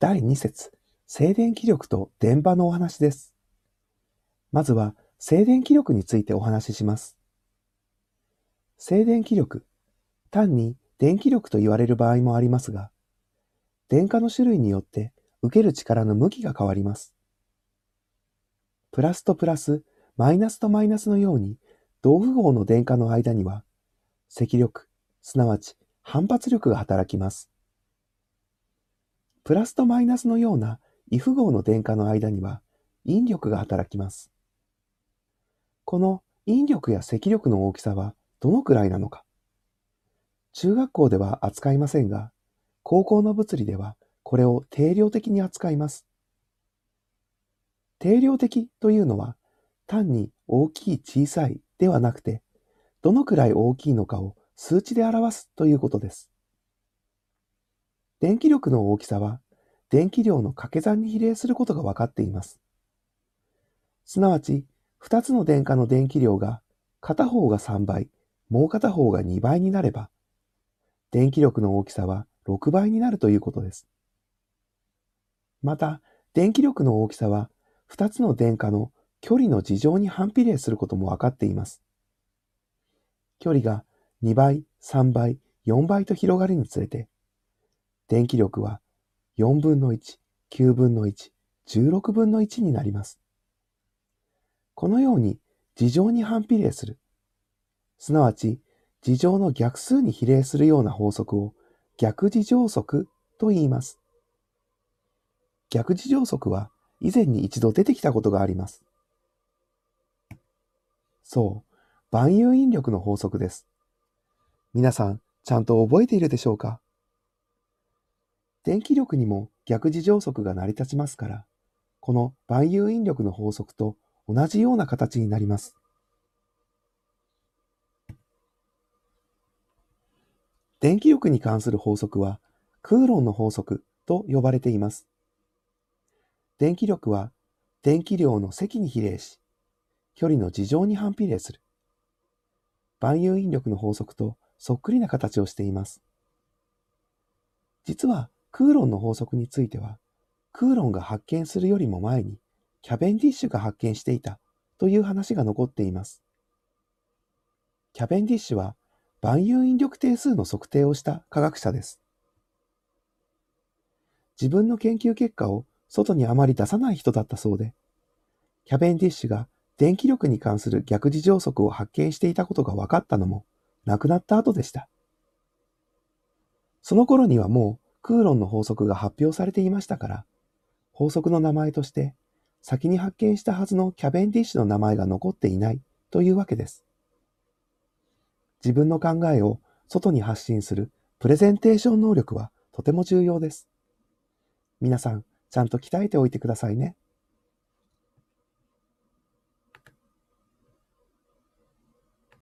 第2節、静電気力と電場のお話です。まずは、静電気力についてお話しします。静電気力、単に電気力と言われる場合もありますが、電荷の種類によって受ける力の向きが変わります。プラスとプラス、マイナスとマイナスのように、同符号の電荷の間には、積力、すなわち反発力が働きます。プラスとマイナスのような異符号の電荷の間には引力が働きます。この引力や積力の大きさはどのくらいなのか。中学校では扱いませんが、高校の物理ではこれを定量的に扱います。定量的というのは単に大きい小さいではなくて、どのくらい大きいのかを数値で表すということです。電気力の大きさは、電気量の掛け算に比例することが分かっています。すなわち、2つの電荷の電気量が、片方が3倍、もう片方が2倍になれば、電気力の大きさは6倍になるということです。また、電気力の大きさは、2つの電荷の距離の事情に反比例することも分かっています。距離が2倍、3倍、4倍と広がるにつれて、電気力は4分の1、9分の1、16分の1になります。このように事情に反比例する。すなわち、事情の逆数に比例するような法則を逆事情則と言います。逆事情則は以前に一度出てきたことがあります。そう、万有引力の法則です。皆さん、ちゃんと覚えているでしょうか電気力にも逆事情則が成り立ちますから、この万有引力の法則と同じような形になります。電気力に関する法則は、空論の法則と呼ばれています。電気力は、電気量の積に比例し、距離の事情に反比例する。万有引力の法則とそっくりな形をしています。実は、空論の法則については、空論が発見するよりも前に、キャベンディッシュが発見していたという話が残っています。キャベンディッシュは万有引力定数の測定をした科学者です。自分の研究結果を外にあまり出さない人だったそうで、キャベンディッシュが電気力に関する逆次乗則を発見していたことが分かったのも亡くなった後でした。その頃にはもう空論の法則が発表されていましたから、法則の名前として、先に発見したはずのキャベンディッシュの名前が残っていないというわけです。自分の考えを外に発信するプレゼンテーション能力はとても重要です。皆さん、ちゃんと鍛えておいてくださいね。